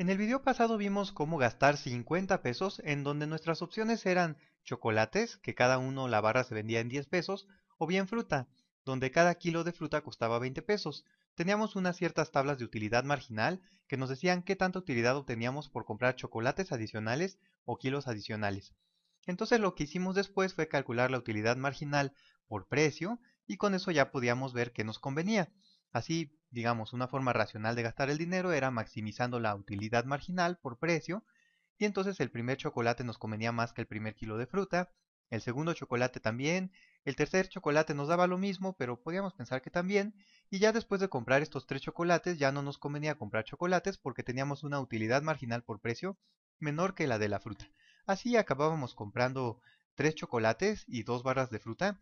En el video pasado vimos cómo gastar 50 pesos en donde nuestras opciones eran chocolates, que cada uno la barra se vendía en 10 pesos, o bien fruta, donde cada kilo de fruta costaba 20 pesos. Teníamos unas ciertas tablas de utilidad marginal que nos decían qué tanta utilidad obteníamos por comprar chocolates adicionales o kilos adicionales. Entonces lo que hicimos después fue calcular la utilidad marginal por precio y con eso ya podíamos ver qué nos convenía. Así digamos, una forma racional de gastar el dinero era maximizando la utilidad marginal por precio, y entonces el primer chocolate nos convenía más que el primer kilo de fruta, el segundo chocolate también, el tercer chocolate nos daba lo mismo, pero podíamos pensar que también, y ya después de comprar estos tres chocolates ya no nos convenía comprar chocolates porque teníamos una utilidad marginal por precio menor que la de la fruta. Así acabábamos comprando tres chocolates y dos barras de fruta,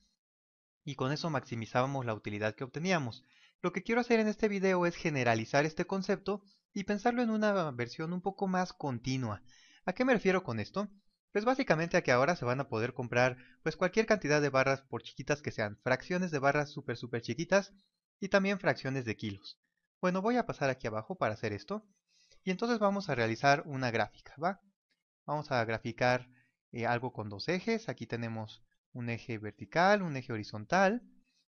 y con eso maximizábamos la utilidad que obteníamos. Lo que quiero hacer en este video es generalizar este concepto y pensarlo en una versión un poco más continua. ¿A qué me refiero con esto? Pues básicamente a que ahora se van a poder comprar pues cualquier cantidad de barras por chiquitas que sean, fracciones de barras súper súper chiquitas y también fracciones de kilos. Bueno, voy a pasar aquí abajo para hacer esto y entonces vamos a realizar una gráfica, ¿va? Vamos a graficar eh, algo con dos ejes, aquí tenemos un eje vertical, un eje horizontal,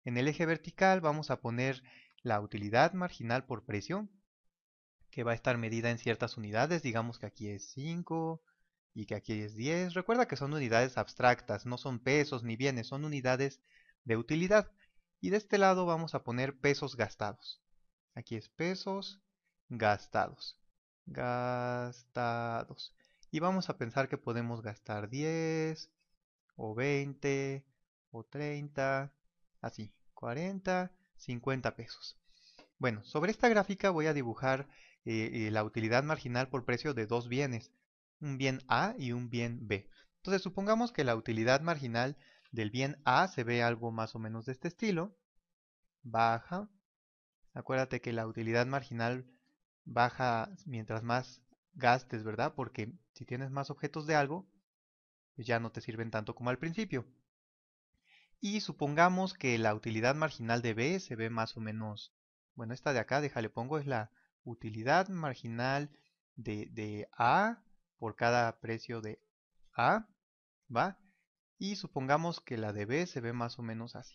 en el eje vertical vamos a poner la utilidad marginal por precio, que va a estar medida en ciertas unidades, digamos que aquí es 5 y que aquí es 10. Recuerda que son unidades abstractas, no son pesos ni bienes, son unidades de utilidad. Y de este lado vamos a poner pesos gastados. Aquí es pesos gastados. Gastados. Y vamos a pensar que podemos gastar 10 o 20 o 30, así. 40, 50 pesos. Bueno, sobre esta gráfica voy a dibujar eh, eh, la utilidad marginal por precio de dos bienes, un bien A y un bien B. Entonces supongamos que la utilidad marginal del bien A se ve algo más o menos de este estilo, baja, acuérdate que la utilidad marginal baja mientras más gastes, ¿verdad? Porque si tienes más objetos de algo, pues ya no te sirven tanto como al principio. Y supongamos que la utilidad marginal de B se ve más o menos, bueno, esta de acá, déjale pongo, es la utilidad marginal de, A por cada precio de A, ¿va? Y supongamos que la de B se ve más o menos así.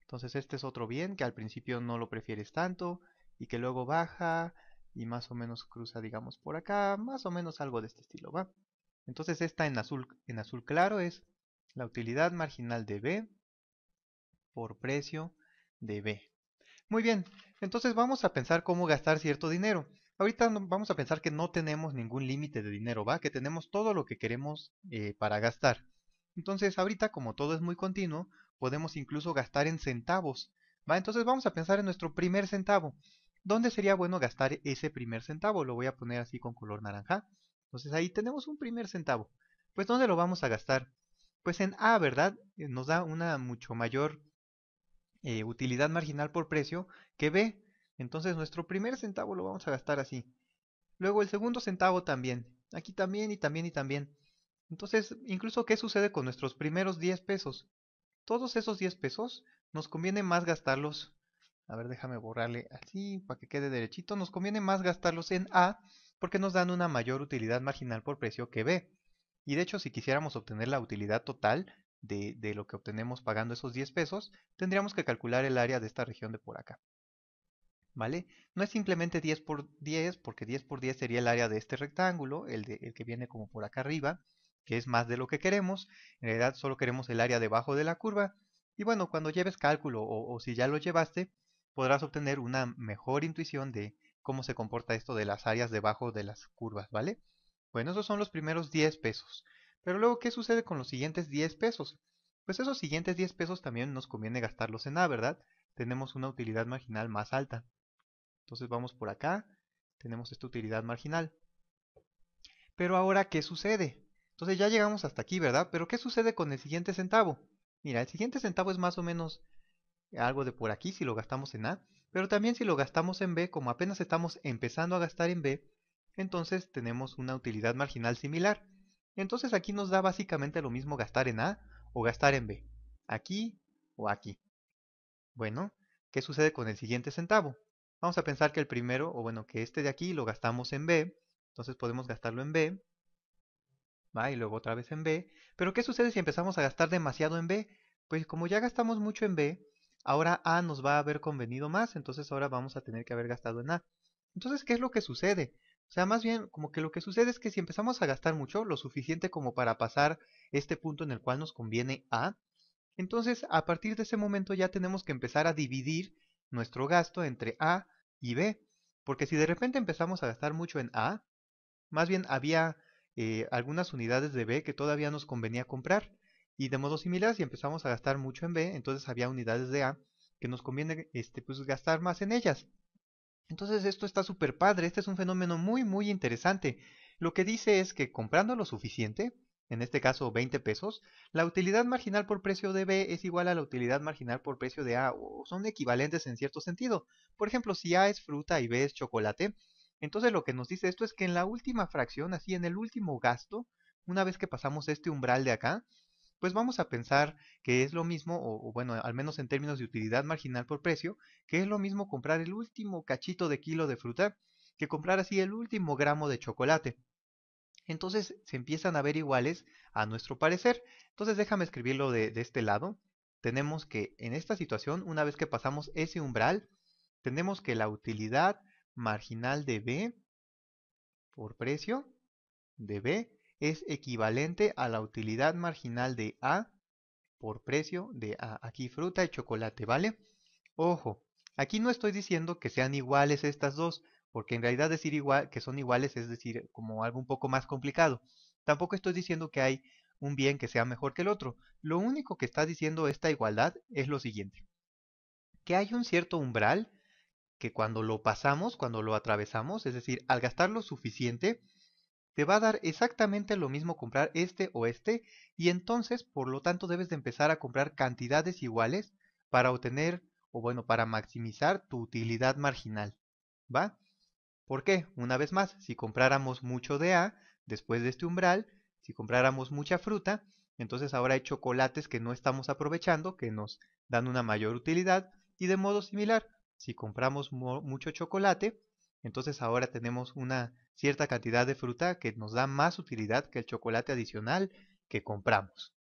Entonces este es otro bien que al principio no lo prefieres tanto y que luego baja y más o menos cruza, digamos, por acá, más o menos algo de este estilo, ¿va? Entonces esta en azul, en azul claro es la utilidad marginal de B por precio de B. Muy bien, entonces vamos a pensar cómo gastar cierto dinero. Ahorita vamos a pensar que no tenemos ningún límite de dinero, ¿va? Que tenemos todo lo que queremos eh, para gastar. Entonces ahorita, como todo es muy continuo, podemos incluso gastar en centavos, ¿va? Entonces vamos a pensar en nuestro primer centavo. ¿Dónde sería bueno gastar ese primer centavo? Lo voy a poner así con color naranja. Entonces ahí tenemos un primer centavo. Pues ¿dónde lo vamos a gastar? Pues en A, ¿verdad? Eh, nos da una mucho mayor eh, utilidad marginal por precio que B. Entonces nuestro primer centavo lo vamos a gastar así. Luego el segundo centavo también. Aquí también y también y también. Entonces, incluso qué sucede con nuestros primeros 10 pesos. Todos esos 10 pesos nos conviene más gastarlos. A ver, déjame borrarle así para que quede derechito. Nos conviene más gastarlos en A porque nos dan una mayor utilidad marginal por precio que B. Y de hecho, si quisiéramos obtener la utilidad total, de, lo que obtenemos pagando esos 10 pesos, tendríamos que calcular el área de esta región de por acá. ¿Vale? No es simplemente 10 por 10, porque 10 por 10 sería el área de este rectángulo, el, de, el que viene como por acá arriba, que es más de lo que queremos. En realidad solo queremos el área debajo de la curva. Y bueno, cuando lleves cálculo o, o si ya lo llevaste, podrás obtener una mejor intuición de cómo se comporta esto de las áreas debajo de las curvas, ¿vale? Bueno, esos son los primeros 10 pesos. Pero luego, ¿qué sucede con los siguientes 10 pesos? Pues esos siguientes 10 pesos también nos conviene gastarlos en A, ¿verdad? Tenemos una utilidad marginal más alta. Entonces vamos por acá, tenemos esta utilidad marginal. Pero ahora, ¿qué sucede? Entonces ya llegamos hasta aquí, ¿verdad? Pero ¿qué sucede con el siguiente centavo? Mira, el siguiente centavo es más o menos algo de por aquí si lo gastamos en A, pero también si lo gastamos en B, como apenas estamos empezando a gastar en B, entonces tenemos una utilidad marginal similar. Entonces aquí nos da básicamente lo mismo gastar en A o gastar en B. Aquí o aquí. Bueno, ¿qué sucede con el siguiente centavo? Vamos a pensar que el primero, o bueno, que este de aquí lo gastamos en B. Entonces podemos gastarlo en B. ¿va? Y luego otra vez en B. Pero ¿qué sucede si empezamos a gastar demasiado en B? Pues como ya gastamos mucho en B, ahora A nos va a haber convenido más. Entonces ahora vamos a tener que haber gastado en A. Entonces, ¿qué es lo que sucede? O sea, más bien, como que lo que sucede es que si empezamos a gastar mucho, lo suficiente como para pasar este punto en el cual nos conviene A, entonces a partir de ese momento ya tenemos que empezar a dividir nuestro gasto entre A y B. Porque si de repente empezamos a gastar mucho en A, más bien había eh, algunas unidades de B que todavía nos convenía comprar. Y de modo similar, si empezamos a gastar mucho en B, entonces había unidades de A que nos conviene este, pues, gastar más en ellas. Entonces esto está súper padre, este es un fenómeno muy muy interesante. Lo que dice es que comprando lo suficiente, en este caso 20 pesos, la utilidad marginal por precio de B es igual a la utilidad marginal por precio de A o son equivalentes en cierto sentido. Por ejemplo, si A es fruta y B es chocolate, entonces lo que nos dice esto es que en la última fracción, así en el último gasto, una vez que pasamos este umbral de acá, pues vamos a pensar que es lo mismo, o, bueno, al menos en términos de utilidad marginal por precio, que es lo mismo comprar el último cachito de kilo de fruta que comprar así el último gramo de chocolate. Entonces se empiezan a ver iguales a nuestro parecer. Entonces déjame escribirlo de este lado. Tenemos que en esta situación, una vez que pasamos ese umbral, tenemos que la utilidad marginal de B por precio de B es equivalente a la utilidad marginal de A por precio de A. Aquí fruta y chocolate, ¿vale? Ojo, aquí no estoy diciendo que sean iguales estas dos, porque en realidad decir igual, que son iguales es decir como algo un poco más complicado. Tampoco estoy diciendo que hay un bien que sea mejor que el otro. Lo único que está diciendo esta igualdad es lo siguiente. Que hay un cierto umbral que cuando lo pasamos, cuando lo atravesamos, es decir, al gastar lo suficiente, te va a dar exactamente lo mismo comprar este o este y entonces por lo tanto debes de empezar a comprar cantidades iguales para obtener o bueno para maximizar tu utilidad marginal ¿va? ¿por qué? una vez más si compráramos mucho de A después de este umbral si compráramos mucha fruta entonces ahora hay chocolates que no estamos aprovechando que nos dan una mayor utilidad y de modo similar si compramos mucho chocolate entonces ahora tenemos una cierta cantidad de fruta que nos da más utilidad que el chocolate adicional que compramos.